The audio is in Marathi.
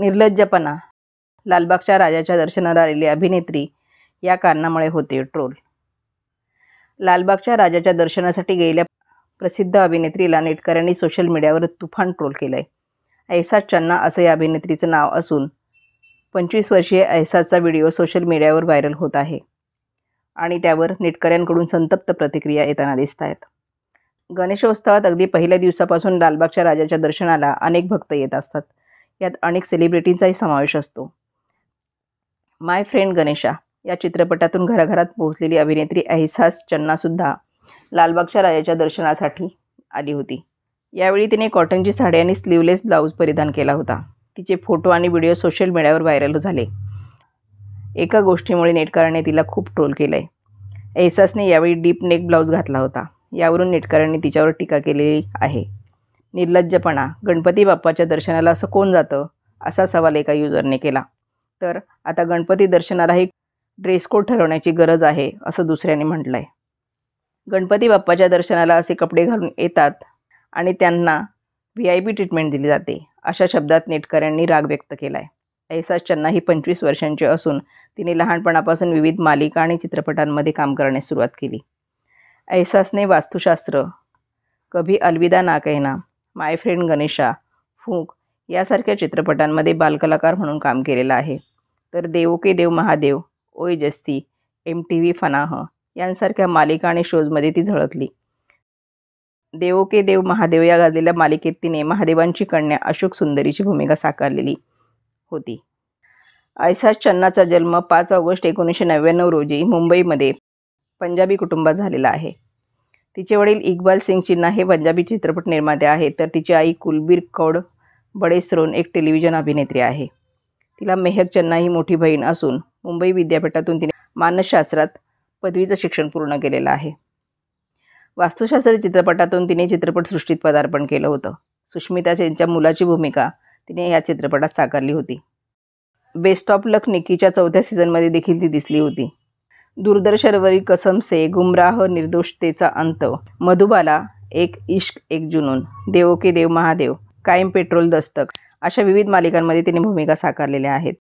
निर्लज्जपणा लालबागच्या राजाच्या दर्शनाला आलेली अभिनेत्री या कारणामुळे होते ट्रोल लालबागच्या राजाच्या दर्शनासाठी गेलेल्या प्रसिद्ध अभिनेत्रीला नेटकऱ्यांनी सोशल मीडियावर तुफान ट्रोल केलं आहे ऐसाद चन्ना असं या अभिनेत्रीचं नाव असून पंचवीस वर्षीय ऐसाचा व्हिडिओ सोशल मीडियावर व्हायरल होत आहे आणि त्यावर नेटकऱ्यांकडून संतप्त प्रतिक्रिया येताना दिसत आहेत गणेशोत्सवात अगदी पहिल्या दिवसापासून लालबागच्या राजाच्या दर्शनाला अनेक भक्त येत असतात यात अनेक सेलिब्रिटींचाही समावेश असतो माय फ्रेंड गणेशा या चित्रपटातून घराघरात पोहोचलेली अभिनेत्री अहिसास चन्नासुद्धा लालबागच्या राजाच्या दर्शनासाठी आली होती यावेळी तिने कॉटनची साडी आणि स्लीवलेस ब्लाऊज परिधान केला होता तिचे फोटो आणि व्हिडिओ सोशल मीडियावर व्हायरल झाले एका गोष्टीमुळे नेटकाराने तिला खूप ट्रोल केलं आहे एहसासने यावेळी डीप नेक ब्लाऊज घातला होता यावरून नेटकारांनी तिच्यावर टीका केलेली आहे निर्लज्जपणा गणपती बाप्पाच्या दर्शनाला असं कोण जातं असा सवाल एका युजरने केला तर आता गणपती दर्शनालाही ड्रेस कोड ठरवण्याची गरज आहे असं दुसऱ्याने म्हटलं आहे गणपती बाप्पाच्या दर्शनाला असे कपडे घालून येतात आणि त्यांना व्ही आय पी ट्रीटमेंट दिली जाते अशा शब्दात नेटकऱ्यांनी राग व्यक्त केला आहे ऐसा चन्ना ही पंचवीस वर्षांची असून तिने लहानपणापासून विविध मालिका आणि चित्रपटांमध्ये काम करण्यास सुरुवात केली ऐसासने वास्तुशास्त्र कभी अलविदा ना कहना माय फ्रेंड गणेशा फूक यासारख्या चित्रपटांमध्ये बालकलाकार म्हणून काम केलेलं आहे तर देवो के देव महादेव ओय जस्ती एम टी व्ही फनाह यांसारख्या मालिका आणि शोजमध्ये ती झळकली देवो के देव महादेव या गाजलेल्या मालिकेत तिने महादेवांची कन्या अशोक सुंदरीची भूमिका साकारलेली होती ऐसा चन्नाचा जन्म पाच ऑगस्ट एकोणीसशे नव्याण्णव रोजी मुंबईमध्ये पंजाबी कुटुंबात झालेला आहे तिचे वडील इक्बाल सिंग चिन्हा हे पंजाबी चित्रपट निर्माते आहेत तर तिची आई कुलबीर कौड बडेसरोन एक टेलिव्हिजन अभिनेत्री आहे तिला मेहक चन्ना ही मोठी बहीण असून मुंबई विद्यापीठातून तिने मानसशास्त्रात पदवीचं शिक्षण पूर्ण केलेलं आहे वास्तुशास्त्र चित्रपटातून तिने चित्रपटसृष्टीत पदार्पण केलं होतं सुष्मिता सेनच्या मुलाची भूमिका तिने या चित्रपटात साकारली होती बेस्ट ऑफ लक निकीच्या चौथ्या सीझनमध्ये देखील ती दिसली होती कसम कसमसे गुमराह निर्दोषतेचा अंत मधुबाला एक इश्क एक जुनून देवो के देव महादेव कायम पेट्रोल दस्तक अशा विविध मालिकांमध्ये तिने भूमिका साकारलेल्या आहेत